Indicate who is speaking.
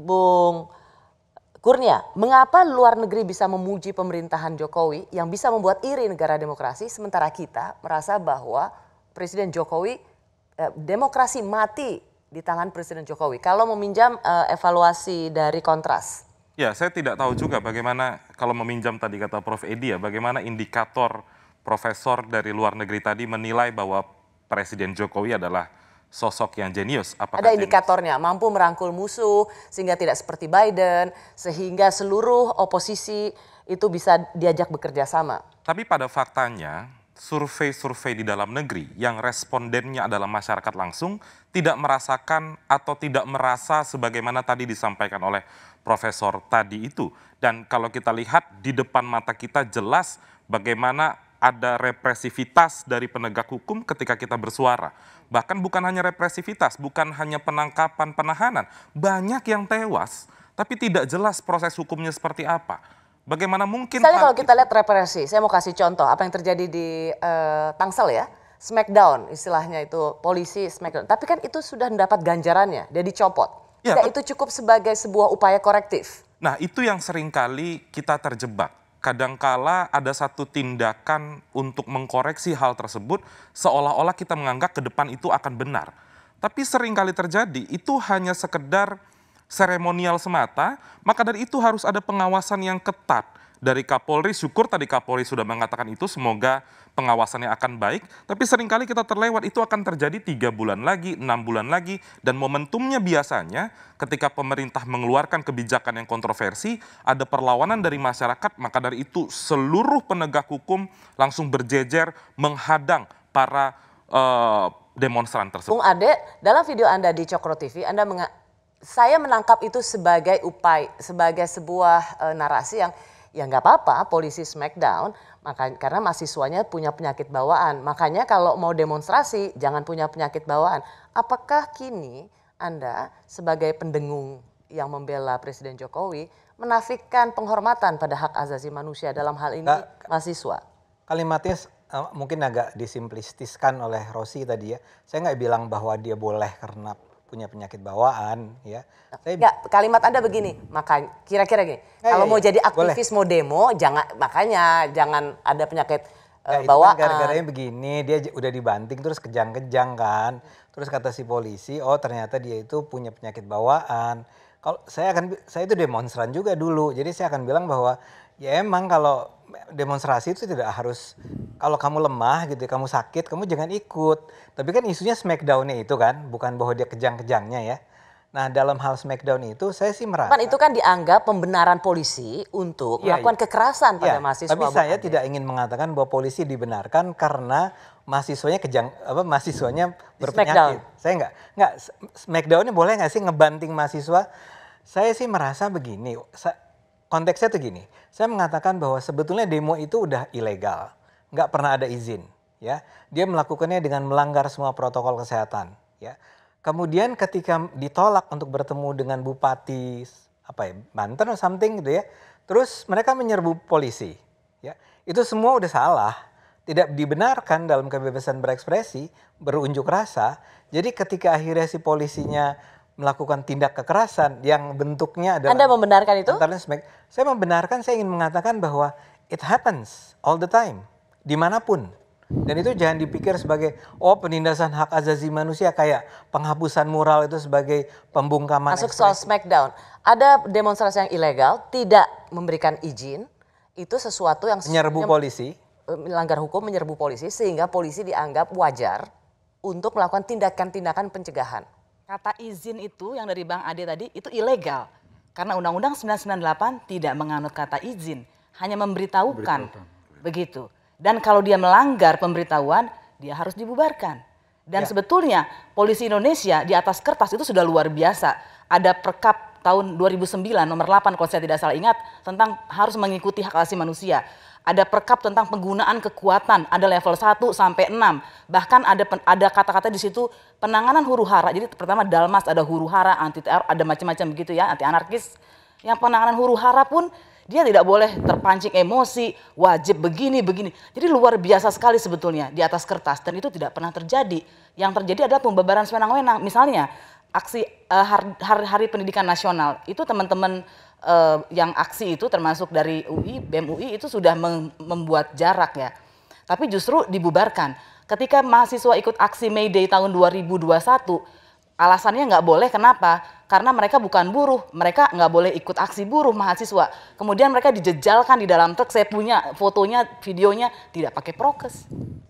Speaker 1: Bung Kurnia, mengapa luar negeri bisa memuji pemerintahan Jokowi yang bisa membuat iri negara demokrasi, sementara kita merasa bahwa Presiden Jokowi eh, demokrasi mati di tangan Presiden Jokowi. Kalau meminjam eh, evaluasi dari kontras.
Speaker 2: Ya, saya tidak tahu juga bagaimana kalau meminjam tadi kata Prof. Edi ya, bagaimana indikator profesor dari luar negeri tadi menilai bahwa Presiden Jokowi adalah sosok yang jenius? Apakah Ada
Speaker 1: indikatornya, jenius? mampu merangkul musuh sehingga tidak seperti Biden, sehingga seluruh oposisi itu bisa diajak bekerja sama.
Speaker 2: Tapi pada faktanya, survei-survei di dalam negeri yang respondennya adalah masyarakat langsung tidak merasakan atau tidak merasa sebagaimana tadi disampaikan oleh Profesor tadi itu. Dan kalau kita lihat di depan mata kita jelas bagaimana ada represivitas dari penegak hukum ketika kita bersuara. Bahkan bukan hanya represivitas, bukan hanya penangkapan penahanan. Banyak yang tewas, tapi tidak jelas proses hukumnya seperti apa. Bagaimana mungkin... Misalnya kalau
Speaker 1: kita lihat represi, saya mau kasih contoh apa yang terjadi di uh, Tangsel ya. Smackdown istilahnya itu, polisi smackdown. Tapi kan itu sudah mendapat ganjarannya, dia dicopot. Ya, itu cukup sebagai sebuah upaya korektif.
Speaker 2: Nah itu yang seringkali kita terjebak kadangkala ada satu tindakan untuk mengkoreksi hal tersebut seolah-olah kita menganggap ke depan itu akan benar. Tapi seringkali terjadi itu hanya sekedar seremonial semata, maka dari itu harus ada pengawasan yang ketat dari Kapolri, syukur tadi Kapolri sudah mengatakan itu, semoga pengawasannya akan baik. Tapi seringkali kita terlewat, itu akan terjadi tiga bulan lagi, enam bulan lagi, dan momentumnya biasanya ketika pemerintah mengeluarkan kebijakan yang kontroversi, ada perlawanan dari masyarakat, maka dari itu seluruh penegak hukum langsung berjejer menghadang para uh, demonstran tersebut. Bung
Speaker 1: Ade, dalam video Anda di Cokro TV, Anda saya menangkap itu sebagai upaya, sebagai sebuah uh, narasi yang ya nggak apa-apa polisi smackdown maka, karena mahasiswanya punya penyakit bawaan. Makanya kalau mau demonstrasi jangan punya penyakit bawaan. Apakah kini Anda sebagai pendengung yang membela Presiden Jokowi menafikan penghormatan pada hak asasi manusia dalam
Speaker 3: hal ini nah, mahasiswa? Kalimatnya eh, mungkin agak disimplistiskan oleh Rosi tadi ya. Saya nggak bilang bahwa dia boleh karena punya penyakit bawaan ya.
Speaker 1: Nah, saya... Enggak, kalimat Anda begini, maka kira-kira gini. Eh, kalau iya, mau jadi aktivis boleh. mau demo jangan makanya jangan ada penyakit uh, bawaan. Kan gara-garanya
Speaker 3: begini, dia udah dibanting terus kejang-kejang kan. Terus kata si polisi, oh ternyata dia itu punya penyakit bawaan. Kalau saya akan saya itu demonstran juga dulu. Jadi saya akan bilang bahwa Ya emang kalau demonstrasi itu tidak harus kalau kamu lemah gitu, kamu sakit, kamu jangan ikut. Tapi kan isunya smackdownnya itu kan, bukan bahwa dia kejang-kejangnya ya. Nah dalam hal smackdown itu saya sih merasa. Kan itu
Speaker 1: kan dianggap pembenaran polisi
Speaker 3: untuk ya, melakukan ya.
Speaker 1: kekerasan pada ya, mahasiswa. Tapi saya
Speaker 3: tidak ingin mengatakan bahwa polisi dibenarkan karena mahasiswanya kejang apa mahasiswanya berpenyakit. Smackdown. Saya Enggak, nggak smackdownnya boleh enggak sih ngebanting mahasiswa? Saya sih merasa begini konteksnya tuh gini, saya mengatakan bahwa sebetulnya demo itu udah ilegal, nggak pernah ada izin, ya. Dia melakukannya dengan melanggar semua protokol kesehatan, ya. Kemudian ketika ditolak untuk bertemu dengan bupati apa ya Banten or something gitu ya, terus mereka menyerbu polisi, ya. Itu semua udah salah, tidak dibenarkan dalam kebebasan berekspresi, berunjuk rasa. Jadi ketika akhirnya si polisinya melakukan tindak kekerasan yang bentuknya adalah Anda membenarkan itu? Saya membenarkan, saya ingin mengatakan bahwa it happens all the time, dimanapun. Dan itu jangan dipikir sebagai oh penindasan hak azazi manusia kayak penghapusan mural itu sebagai pembungkaman. Masuk soal
Speaker 1: smackdown. Ada demonstrasi yang ilegal, tidak memberikan izin, itu sesuatu yang menyerbu polisi, eh, melanggar hukum, menyerbu polisi sehingga polisi dianggap wajar untuk melakukan tindakan-tindakan pencegahan
Speaker 4: kata izin itu yang dari Bang Ade tadi itu ilegal. Karena Undang-Undang 998 tidak menganut kata izin, hanya memberitahukan. Begitu. Dan kalau dia melanggar pemberitahuan, dia harus dibubarkan. Dan ya. sebetulnya polisi Indonesia di atas kertas itu sudah luar biasa. Ada perkap tahun 2009 nomor 8 kalau saya tidak salah ingat tentang harus mengikuti hak asasi manusia. Ada perkap tentang penggunaan kekuatan, ada level 1 sampai 6. Bahkan ada ada kata-kata di situ penanganan huru hara. Jadi pertama Dalmas ada huru hara, anti teror, ada macam-macam begitu ya, anti anarkis. Yang penanganan huru hara pun dia tidak boleh terpancing emosi, wajib begini begini. Jadi luar biasa sekali sebetulnya di atas kertas dan itu tidak pernah terjadi. Yang terjadi adalah pembebaran sewenang-wenang. Misalnya aksi uh, eh, hari, hari, pendidikan nasional itu teman-teman uh, yang aksi itu termasuk dari UI, BEM UI itu sudah membuat jarak ya. Tapi justru dibubarkan. Ketika mahasiswa ikut aksi May Day tahun 2021, alasannya nggak boleh kenapa? Karena mereka bukan buruh, mereka nggak boleh ikut aksi buruh mahasiswa. Kemudian mereka dijejalkan di dalam truk, saya punya fotonya, videonya, tidak pakai prokes.